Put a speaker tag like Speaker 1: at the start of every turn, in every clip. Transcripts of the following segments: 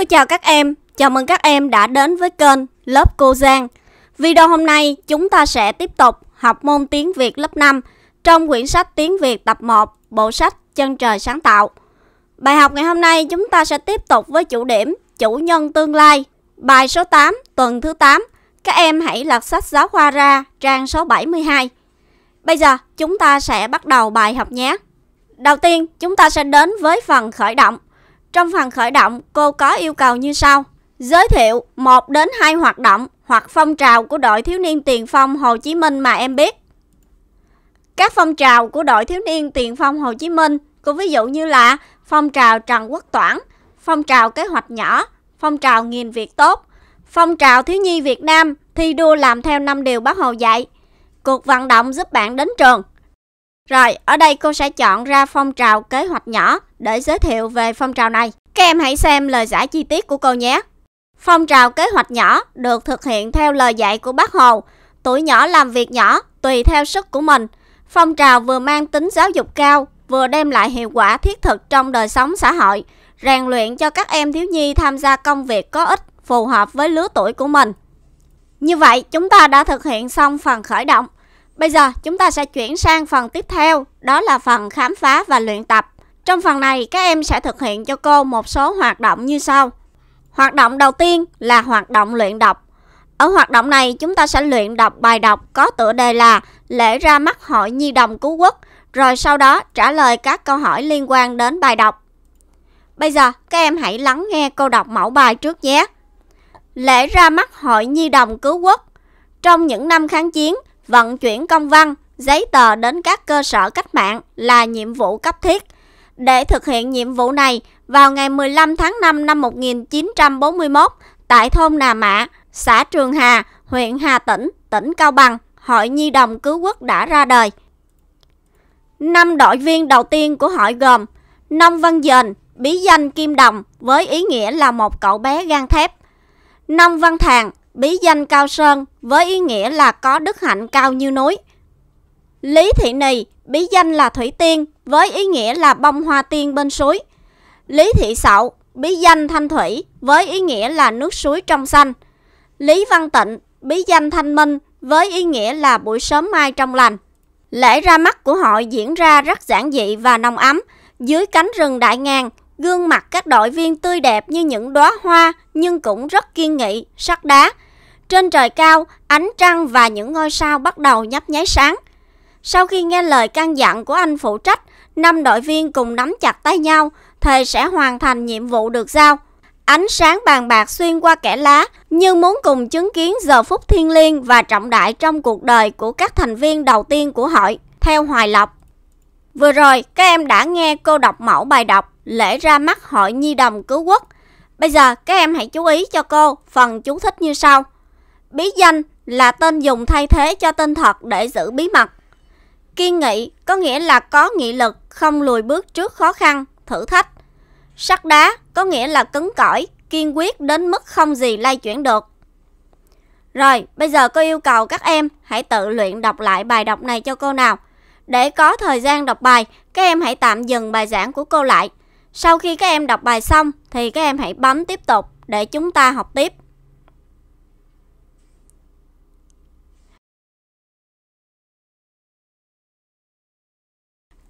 Speaker 1: Cô chào các em, chào mừng các em đã đến với kênh Lớp Cô Giang. Video hôm nay chúng ta sẽ tiếp tục học môn tiếng Việt lớp 5 trong quyển sách tiếng Việt tập 1, bộ sách Chân trời sáng tạo. Bài học ngày hôm nay chúng ta sẽ tiếp tục với chủ điểm chủ nhân tương lai. Bài số 8, tuần thứ 8. Các em hãy lật sách giáo khoa ra trang số 72. Bây giờ chúng ta sẽ bắt đầu bài học nhé. Đầu tiên, chúng ta sẽ đến với phần khởi động. Trong phần khởi động, cô có yêu cầu như sau. Giới thiệu một đến hai hoạt động hoặc phong trào của đội thiếu niên tiền phong Hồ Chí Minh mà em biết. Các phong trào của đội thiếu niên tiền phong Hồ Chí Minh, cô ví dụ như là phong trào Trần Quốc Toản, phong trào kế hoạch nhỏ, phong trào nghìn việc tốt, phong trào thiếu nhi Việt Nam thi đua làm theo năm điều bác Hồ dạy, cuộc vận động giúp bạn đến trường. Rồi, ở đây cô sẽ chọn ra phong trào kế hoạch nhỏ để giới thiệu về phong trào này. Các em hãy xem lời giải chi tiết của cô nhé. Phong trào kế hoạch nhỏ được thực hiện theo lời dạy của bác Hồ. Tuổi nhỏ làm việc nhỏ tùy theo sức của mình. Phong trào vừa mang tính giáo dục cao, vừa đem lại hiệu quả thiết thực trong đời sống xã hội, rèn luyện cho các em thiếu nhi tham gia công việc có ích, phù hợp với lứa tuổi của mình. Như vậy, chúng ta đã thực hiện xong phần khởi động. Bây giờ chúng ta sẽ chuyển sang phần tiếp theo, đó là phần khám phá và luyện tập. Trong phần này, các em sẽ thực hiện cho cô một số hoạt động như sau. Hoạt động đầu tiên là hoạt động luyện đọc. Ở hoạt động này, chúng ta sẽ luyện đọc bài đọc có tựa đề là Lễ ra mắt hội nhi đồng cứu quốc, rồi sau đó trả lời các câu hỏi liên quan đến bài đọc. Bây giờ, các em hãy lắng nghe cô đọc mẫu bài trước nhé. Lễ ra mắt hội nhi đồng cứu quốc Trong những năm kháng chiến, vận chuyển công văn, giấy tờ đến các cơ sở cách mạng là nhiệm vụ cấp thiết. Để thực hiện nhiệm vụ này, vào ngày 15 tháng 5 năm 1941, tại thôn Nà Mạ, xã Trường Hà, huyện Hà Tĩnh, tỉnh Cao Bằng, Hội Nhi đồng Cứu quốc đã ra đời. Năm đội viên đầu tiên của hội gồm Nông Văn Dền, bí danh Kim Đồng với ý nghĩa là một cậu bé gan thép. Nông Văn Thàng, bí danh Cao Sơn với ý nghĩa là có đức hạnh cao như núi. Lý Thị Nì, bí danh là Thủy Tiên với ý nghĩa là bông hoa tiên bên suối. Lý Thị Sậu, bí danh Thanh Thủy với ý nghĩa là nước suối trong xanh. Lý Văn Tịnh, bí danh Thanh Minh với ý nghĩa là buổi sớm mai trong lành. Lễ ra mắt của hội diễn ra rất giản dị và nồng ấm dưới cánh rừng đại ngàn Gương mặt các đội viên tươi đẹp như những đóa hoa nhưng cũng rất kiên nghị, sắt đá. Trên trời cao, ánh trăng và những ngôi sao bắt đầu nhấp nháy sáng. Sau khi nghe lời căn dặn của anh phụ trách, năm đội viên cùng nắm chặt tay nhau, thề sẽ hoàn thành nhiệm vụ được giao. Ánh sáng bàn bạc xuyên qua kẽ lá như muốn cùng chứng kiến giờ phút thiêng liêng và trọng đại trong cuộc đời của các thành viên đầu tiên của hội, theo Hoài Lộc. Vừa rồi, các em đã nghe cô đọc mẫu bài đọc lễ ra mắt hội nhi đồng cứu quốc. Bây giờ các em hãy chú ý cho cô phần chú thích như sau. Bí danh là tên dùng thay thế cho tên thật để giữ bí mật. Kiên nghị có nghĩa là có nghị lực, không lùi bước trước khó khăn, thử thách. Sắt đá có nghĩa là cứng cỏi, kiên quyết đến mức không gì lay chuyển được. Rồi, bây giờ cô yêu cầu các em hãy tự luyện đọc lại bài đọc này cho cô nào. Để có thời gian đọc bài, các em hãy tạm dừng bài giảng của cô lại. Sau khi các em đọc bài xong thì các em hãy bấm tiếp tục để chúng ta học tiếp.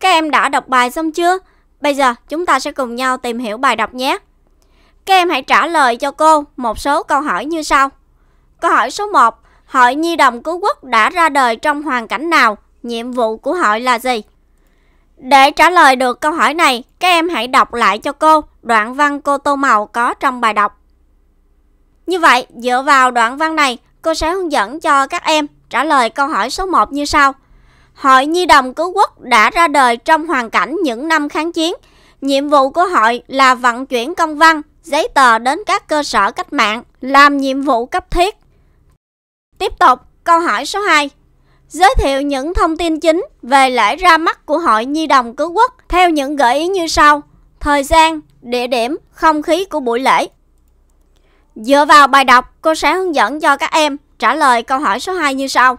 Speaker 1: Các em đã đọc bài xong chưa? Bây giờ chúng ta sẽ cùng nhau tìm hiểu bài đọc nhé. Các em hãy trả lời cho cô một số câu hỏi như sau. Câu hỏi số 1. Hội Nhi đồng Cứu Quốc đã ra đời trong hoàn cảnh nào? Nhiệm vụ của hội là gì? Để trả lời được câu hỏi này, các em hãy đọc lại cho cô đoạn văn cô tô màu có trong bài đọc. Như vậy, dựa vào đoạn văn này, cô sẽ hướng dẫn cho các em trả lời câu hỏi số 1 như sau. Hội Nhi đồng Cứu quốc đã ra đời trong hoàn cảnh những năm kháng chiến. Nhiệm vụ của hội là vận chuyển công văn, giấy tờ đến các cơ sở cách mạng, làm nhiệm vụ cấp thiết. Tiếp tục, câu hỏi số 2 giới thiệu những thông tin chính về lễ ra mắt của Hội Nhi đồng Cứu quốc theo những gợi ý như sau. Thời gian, địa điểm, không khí của buổi lễ. Dựa vào bài đọc, cô sẽ hướng dẫn cho các em trả lời câu hỏi số 2 như sau.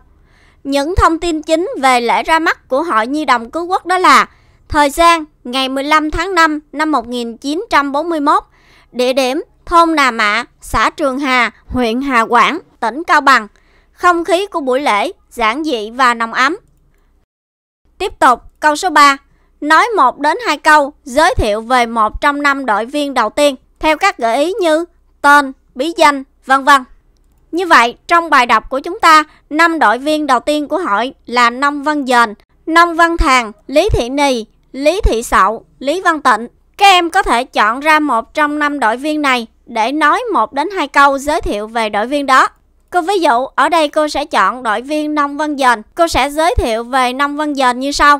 Speaker 1: Những thông tin chính về lễ ra mắt của Hội Nhi đồng Cứu quốc đó là Thời gian ngày 15 tháng 5 năm 1941 Địa điểm thôn Nà Mạ, xã Trường Hà, huyện Hà Quảng, tỉnh Cao Bằng – không khí của buổi lễ giản dị và nồng ấm. Tiếp tục, câu số 3. Nói một đến hai câu giới thiệu về một trong năm đội viên đầu tiên theo các gợi ý như tên, bí danh, vân vân. Như vậy, trong bài đọc của chúng ta, năm đội viên đầu tiên của hội là Nông Văn Dền, Nông Văn Thàng, Lý Thị Nì, Lý Thị Sậu, Lý Văn Tịnh. Các em có thể chọn ra một trong năm đội viên này để nói một đến hai câu giới thiệu về đội viên đó. Cô ví dụ, ở đây cô sẽ chọn đội viên Nông Văn Dền. Cô sẽ giới thiệu về Nông Văn Dền như sau.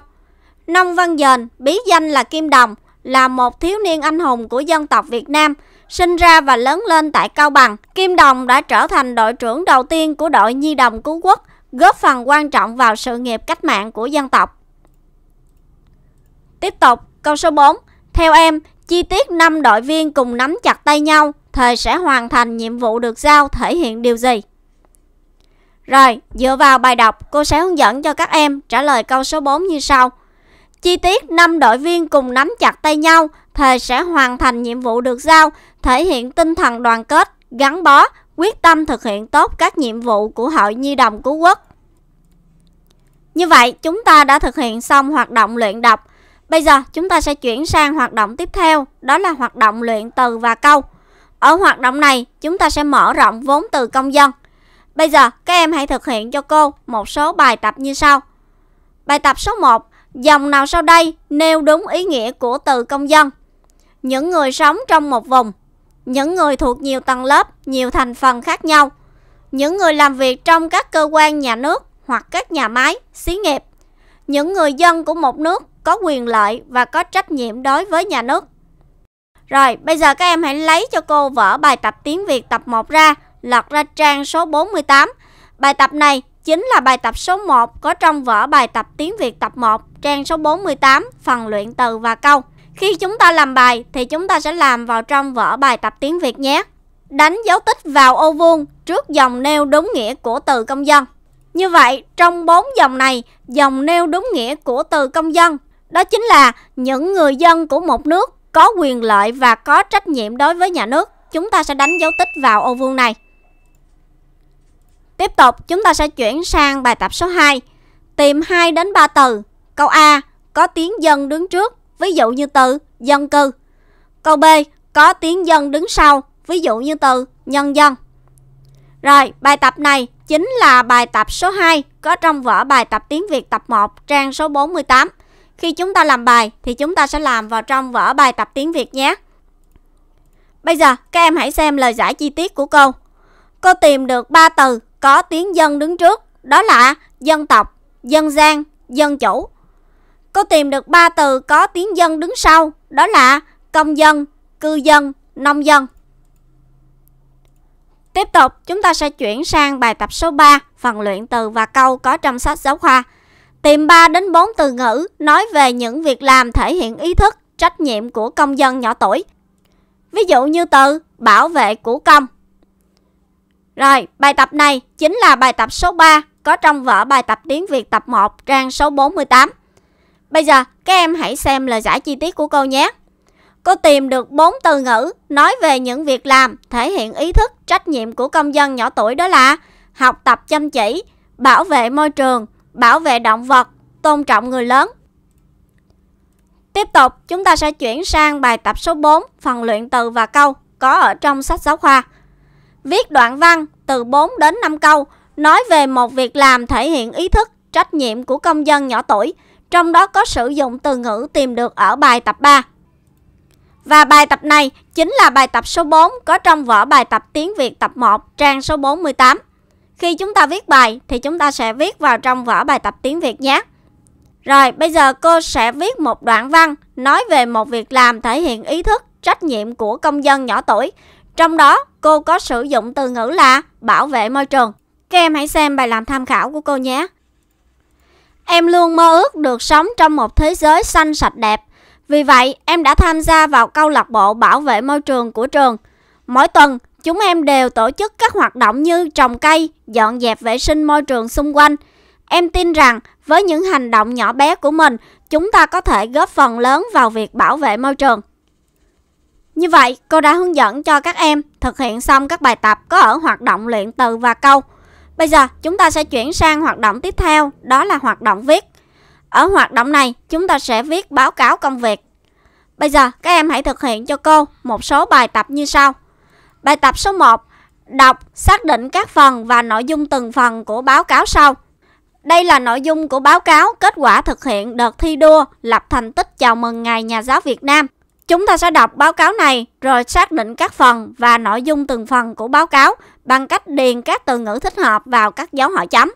Speaker 1: Nông Văn Dền, bí danh là Kim Đồng, là một thiếu niên anh hùng của dân tộc Việt Nam, sinh ra và lớn lên tại Cao Bằng. Kim Đồng đã trở thành đội trưởng đầu tiên của đội Nhi đồng Cứu Quốc, góp phần quan trọng vào sự nghiệp cách mạng của dân tộc. Tiếp tục, câu số 4. Theo em, chi tiết 5 đội viên cùng nắm chặt tay nhau, thời sẽ hoàn thành nhiệm vụ được giao thể hiện điều gì? Rồi, dựa vào bài đọc, cô sẽ hướng dẫn cho các em trả lời câu số 4 như sau. Chi tiết 5 đội viên cùng nắm chặt tay nhau, thề sẽ hoàn thành nhiệm vụ được giao, thể hiện tinh thần đoàn kết, gắn bó, quyết tâm thực hiện tốt các nhiệm vụ của Hội Nhi đồng Cứu Quốc. Như vậy, chúng ta đã thực hiện xong hoạt động luyện đọc. Bây giờ, chúng ta sẽ chuyển sang hoạt động tiếp theo, đó là hoạt động luyện từ và câu. Ở hoạt động này, chúng ta sẽ mở rộng vốn từ công dân. Bây giờ các em hãy thực hiện cho cô một số bài tập như sau. Bài tập số 1, dòng nào sau đây nêu đúng ý nghĩa của từ công dân? Những người sống trong một vùng, những người thuộc nhiều tầng lớp, nhiều thành phần khác nhau, những người làm việc trong các cơ quan nhà nước hoặc các nhà máy, xí nghiệp, những người dân của một nước có quyền lợi và có trách nhiệm đối với nhà nước. Rồi, bây giờ các em hãy lấy cho cô vở bài tập tiếng Việt tập 1 ra lật ra trang số 48. Bài tập này chính là bài tập số 1 có trong vở bài tập tiếng Việt tập 1, trang số 48, phần luyện từ và câu. Khi chúng ta làm bài thì chúng ta sẽ làm vào trong vở bài tập tiếng Việt nhé. Đánh dấu tích vào ô vuông trước dòng nêu đúng nghĩa của từ công dân. Như vậy, trong bốn dòng này, dòng nêu đúng nghĩa của từ công dân đó chính là những người dân của một nước có quyền lợi và có trách nhiệm đối với nhà nước. Chúng ta sẽ đánh dấu tích vào ô vuông này. Tiếp tục chúng ta sẽ chuyển sang bài tập số 2. Tìm 2 đến 3 từ. Câu A có tiếng dân đứng trước, ví dụ như từ dân cư. Câu B có tiếng dân đứng sau, ví dụ như từ nhân dân. Rồi, bài tập này chính là bài tập số 2 có trong vở bài tập tiếng Việt tập 1 trang số 48. Khi chúng ta làm bài thì chúng ta sẽ làm vào trong vở bài tập tiếng Việt nhé. Bây giờ các em hãy xem lời giải chi tiết của cô. Cô tìm được 3 từ có tiếng dân đứng trước, đó là dân tộc, dân gian, dân chủ. Cô tìm được ba từ có tiếng dân đứng sau, đó là công dân, cư dân, nông dân. Tiếp tục, chúng ta sẽ chuyển sang bài tập số 3, phần luyện từ và câu có trong sách giáo khoa. Tìm 3 đến 4 từ ngữ nói về những việc làm thể hiện ý thức, trách nhiệm của công dân nhỏ tuổi. Ví dụ như từ bảo vệ của công. Rồi, bài tập này chính là bài tập số 3 có trong vở bài tập tiếng Việt tập 1 trang số 48. Bây giờ các em hãy xem lời giải chi tiết của cô nhé. Cô tìm được 4 từ ngữ nói về những việc làm thể hiện ý thức trách nhiệm của công dân nhỏ tuổi đó là học tập chăm chỉ, bảo vệ môi trường, bảo vệ động vật, tôn trọng người lớn. Tiếp tục, chúng ta sẽ chuyển sang bài tập số 4, phần luyện từ và câu có ở trong sách giáo khoa. Viết đoạn văn từ 4 đến 5 câu nói về một việc làm thể hiện ý thức, trách nhiệm của công dân nhỏ tuổi, trong đó có sử dụng từ ngữ tìm được ở bài tập 3. Và bài tập này chính là bài tập số 4 có trong vở bài tập tiếng Việt tập 1 trang số 48. Khi chúng ta viết bài thì chúng ta sẽ viết vào trong vở bài tập tiếng Việt nhé. Rồi bây giờ cô sẽ viết một đoạn văn nói về một việc làm thể hiện ý thức, trách nhiệm của công dân nhỏ tuổi trong đó, cô có sử dụng từ ngữ là bảo vệ môi trường. Các em hãy xem bài làm tham khảo của cô nhé. Em luôn mơ ước được sống trong một thế giới xanh sạch đẹp. Vì vậy, em đã tham gia vào câu lạc bộ bảo vệ môi trường của trường. Mỗi tuần, chúng em đều tổ chức các hoạt động như trồng cây, dọn dẹp vệ sinh môi trường xung quanh. Em tin rằng với những hành động nhỏ bé của mình, chúng ta có thể góp phần lớn vào việc bảo vệ môi trường. Như vậy, cô đã hướng dẫn cho các em thực hiện xong các bài tập có ở hoạt động luyện từ và câu. Bây giờ, chúng ta sẽ chuyển sang hoạt động tiếp theo, đó là hoạt động viết. Ở hoạt động này, chúng ta sẽ viết báo cáo công việc. Bây giờ, các em hãy thực hiện cho cô một số bài tập như sau. Bài tập số 1, đọc, xác định các phần và nội dung từng phần của báo cáo sau. Đây là nội dung của báo cáo kết quả thực hiện đợt thi đua lập thành tích chào mừng Ngày Nhà giáo Việt Nam Chúng ta sẽ đọc báo cáo này rồi xác định các phần và nội dung từng phần của báo cáo bằng cách điền các từ ngữ thích hợp vào các dấu hỏi chấm.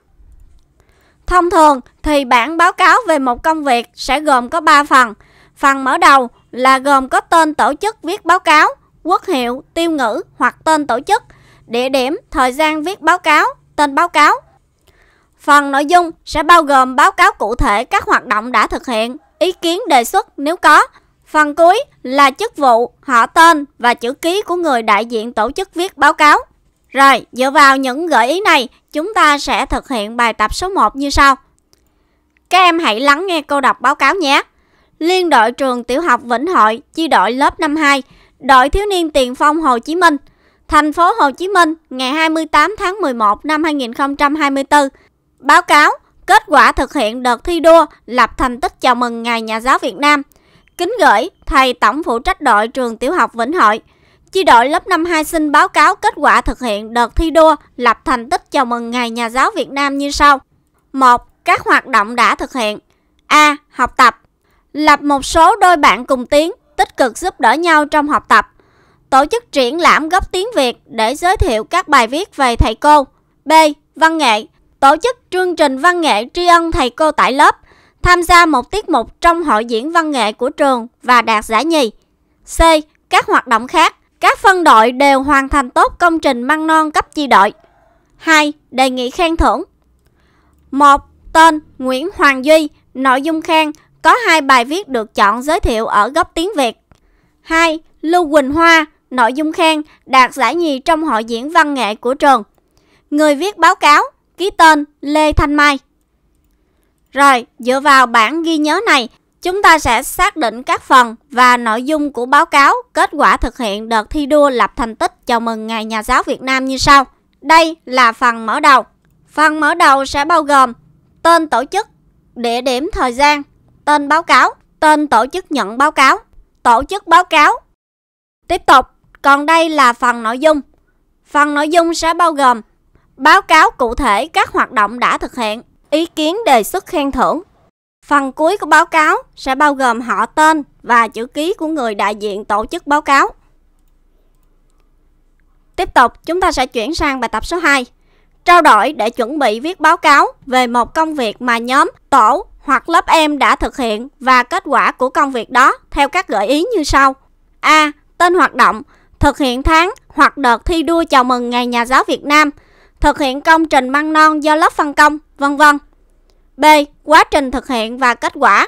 Speaker 1: Thông thường thì bản báo cáo về một công việc sẽ gồm có 3 phần. Phần mở đầu là gồm có tên tổ chức viết báo cáo, quốc hiệu, tiêu ngữ hoặc tên tổ chức, địa điểm, thời gian viết báo cáo, tên báo cáo. Phần nội dung sẽ bao gồm báo cáo cụ thể các hoạt động đã thực hiện, ý kiến đề xuất nếu có, Phần cuối là chức vụ, họ tên và chữ ký của người đại diện tổ chức viết báo cáo. Rồi, dựa vào những gợi ý này, chúng ta sẽ thực hiện bài tập số 1 như sau. Các em hãy lắng nghe cô đọc báo cáo nhé. Liên đội trường tiểu học Vĩnh Hội, chi đội lớp 52, đội thiếu niên tiền phong Hồ Chí Minh, thành phố Hồ Chí Minh ngày 28 tháng 11 năm 2024. Báo cáo kết quả thực hiện đợt thi đua lập thành tích chào mừng Ngày Nhà giáo Việt Nam – Kính gửi, thầy tổng phụ trách đội trường tiểu học Vĩnh Hội. Chi đội lớp năm hai xin báo cáo kết quả thực hiện đợt thi đua lập thành tích chào mừng Ngày Nhà giáo Việt Nam như sau. 1. Các hoạt động đã thực hiện. A. Học tập. Lập một số đôi bạn cùng tiếng, tích cực giúp đỡ nhau trong học tập. Tổ chức triển lãm gốc tiếng Việt để giới thiệu các bài viết về thầy cô. B. Văn nghệ. Tổ chức chương trình văn nghệ tri ân thầy cô tại lớp tham gia một tiết mục trong hội diễn văn nghệ của trường và đạt giải nhì. C. Các hoạt động khác. Các phân đội đều hoàn thành tốt công trình măng non cấp chi đội. 2. Đề nghị khen thưởng. 1. Tên Nguyễn Hoàng Duy, nội dung khen có hai bài viết được chọn giới thiệu ở góc tiếng Việt. 2. Lưu Quỳnh Hoa, nội dung khen đạt giải nhì trong hội diễn văn nghệ của trường. Người viết báo cáo ký tên Lê Thanh Mai. Rồi, dựa vào bản ghi nhớ này, chúng ta sẽ xác định các phần và nội dung của báo cáo kết quả thực hiện đợt thi đua lập thành tích chào mừng Ngày Nhà giáo Việt Nam như sau. Đây là phần mở đầu. Phần mở đầu sẽ bao gồm tên tổ chức, địa điểm thời gian, tên báo cáo, tên tổ chức nhận báo cáo, tổ chức báo cáo. Tiếp tục, còn đây là phần nội dung. Phần nội dung sẽ bao gồm báo cáo cụ thể các hoạt động đã thực hiện, Ý kiến đề xuất khen thưởng Phần cuối của báo cáo sẽ bao gồm họ tên và chữ ký của người đại diện tổ chức báo cáo. Tiếp tục, chúng ta sẽ chuyển sang bài tập số 2. Trao đổi để chuẩn bị viết báo cáo về một công việc mà nhóm, tổ hoặc lớp em đã thực hiện và kết quả của công việc đó theo các gợi ý như sau. A. Tên hoạt động Thực hiện tháng hoặc đợt thi đua chào mừng Ngày Nhà giáo Việt Nam Thực hiện công trình măng non do lớp phân công, vân vân B. Quá trình thực hiện và kết quả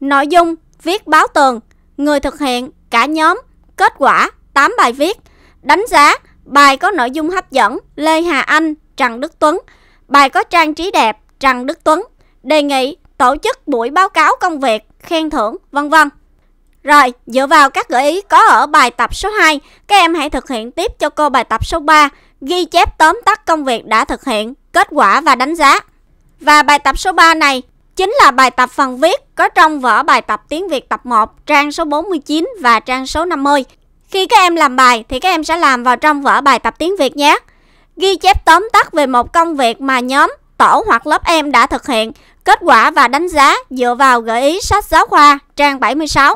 Speaker 1: Nội dung Viết báo tường Người thực hiện Cả nhóm Kết quả 8 bài viết Đánh giá Bài có nội dung hấp dẫn Lê Hà Anh Trần Đức Tuấn Bài có trang trí đẹp Trần Đức Tuấn Đề nghị tổ chức buổi báo cáo công việc Khen thưởng vân vân Rồi dựa vào các gợi ý có ở bài tập số 2 Các em hãy thực hiện tiếp cho cô bài tập số 3 Ghi chép tóm tắt công việc đã thực hiện Kết quả và đánh giá và bài tập số 3 này chính là bài tập phần viết có trong vở bài tập tiếng Việt tập 1 trang số 49 và trang số 50. Khi các em làm bài thì các em sẽ làm vào trong vở bài tập tiếng Việt nhé. Ghi chép tóm tắt về một công việc mà nhóm, tổ hoặc lớp em đã thực hiện, kết quả và đánh giá dựa vào gợi ý sách giáo khoa trang 76.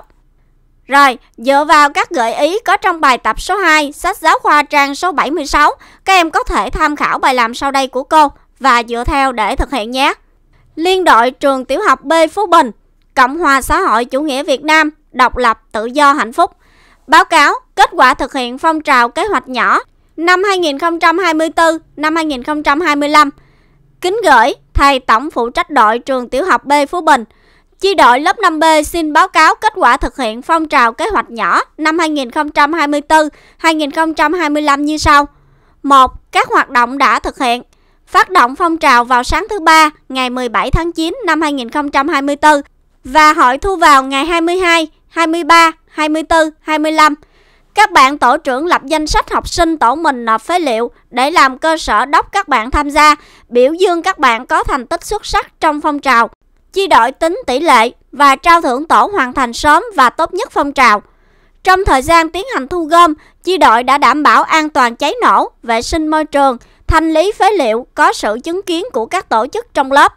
Speaker 1: Rồi, dựa vào các gợi ý có trong bài tập số 2, sách giáo khoa trang số 76, các em có thể tham khảo bài làm sau đây của cô và dựa theo để thực hiện nhé. Liên đội trường tiểu học B Phú Bình, Cộng hòa xã hội chủ nghĩa Việt Nam, độc lập, tự do, hạnh phúc. Báo cáo kết quả thực hiện phong trào kế hoạch nhỏ năm 2024 năm 2025. Kính gửi thầy tổng phụ trách đội trường tiểu học B Phú Bình. Chi đội lớp 5B xin báo cáo kết quả thực hiện phong trào kế hoạch nhỏ năm 2024-2025 như sau. 1. Các hoạt động đã thực hiện phát động phong trào vào sáng thứ Ba ngày 17 tháng 9 năm 2024 và hội thu vào ngày 22, 23, 24, 25. Các bạn tổ trưởng lập danh sách học sinh tổ mình nộp phế liệu để làm cơ sở đốc các bạn tham gia, biểu dương các bạn có thành tích xuất sắc trong phong trào, chi đội tính tỷ lệ và trao thưởng tổ hoàn thành sớm và tốt nhất phong trào. Trong thời gian tiến hành thu gom, chi đội đã đảm bảo an toàn cháy nổ, vệ sinh môi trường – thanh lý phế liệu có sự chứng kiến của các tổ chức trong lớp.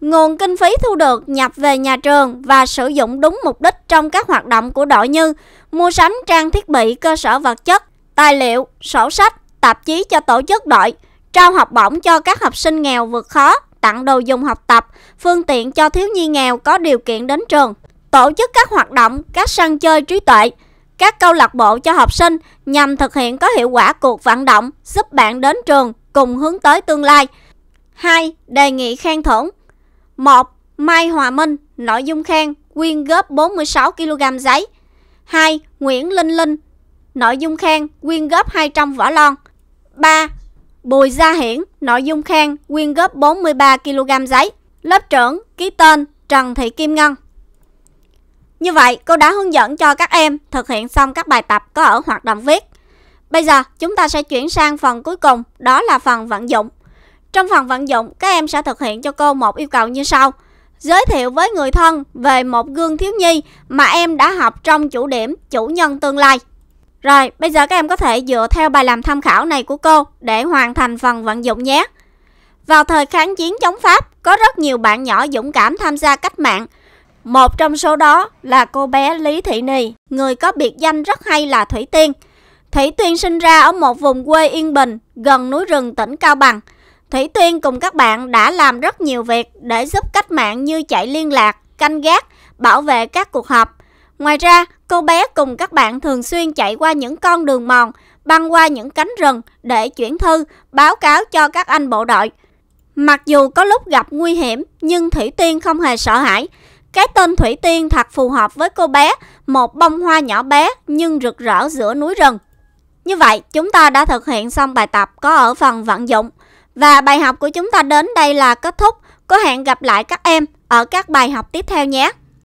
Speaker 1: Nguồn kinh phí thu được nhập về nhà trường và sử dụng đúng mục đích trong các hoạt động của đội như mua sắm trang thiết bị cơ sở vật chất, tài liệu, sổ sách, tạp chí cho tổ chức đội, trao học bổng cho các học sinh nghèo vượt khó, tặng đồ dùng học tập, phương tiện cho thiếu nhi nghèo có điều kiện đến trường, tổ chức các hoạt động, các sân chơi trí tuệ, các câu lạc bộ cho học sinh nhằm thực hiện có hiệu quả cuộc vận động giúp bạn đến trường cùng hướng tới tương lai. 2. Đề nghị khen thưởng 1. Mai Hòa Minh, nội dung khen, quyên góp 46 kg giấy 2. Nguyễn Linh Linh, nội dung khen, quyên góp 200 vỏ lon 3. Bùi Gia Hiển, nội dung khen, quyên góp 43 kg giấy Lớp trưởng, ký tên Trần Thị Kim Ngân Như vậy, cô đã hướng dẫn cho các em thực hiện xong các bài tập có ở hoạt động viết Bây giờ chúng ta sẽ chuyển sang phần cuối cùng, đó là phần vận dụng. Trong phần vận dụng, các em sẽ thực hiện cho cô một yêu cầu như sau. Giới thiệu với người thân về một gương thiếu nhi mà em đã học trong chủ điểm chủ nhân tương lai. Rồi, bây giờ các em có thể dựa theo bài làm tham khảo này của cô để hoàn thành phần vận dụng nhé. Vào thời kháng chiến chống Pháp, có rất nhiều bạn nhỏ dũng cảm tham gia cách mạng. Một trong số đó là cô bé Lý Thị Nì, người có biệt danh rất hay là Thủy Tiên – Thủy Tuyên sinh ra ở một vùng quê yên bình gần núi rừng tỉnh Cao Bằng. Thủy Tuyên cùng các bạn đã làm rất nhiều việc để giúp cách mạng như chạy liên lạc, canh gác, bảo vệ các cuộc họp. Ngoài ra, cô bé cùng các bạn thường xuyên chạy qua những con đường mòn, băng qua những cánh rừng để chuyển thư, báo cáo cho các anh bộ đội. Mặc dù có lúc gặp nguy hiểm, nhưng Thủy Tiên không hề sợ hãi. Cái tên Thủy Tiên thật phù hợp với cô bé, một bông hoa nhỏ bé nhưng rực rỡ giữa núi rừng. Như vậy, chúng ta đã thực hiện xong bài tập có ở phần vận dụng. Và bài học của chúng ta đến đây là kết thúc. Có hẹn gặp lại các em ở các bài học tiếp theo nhé.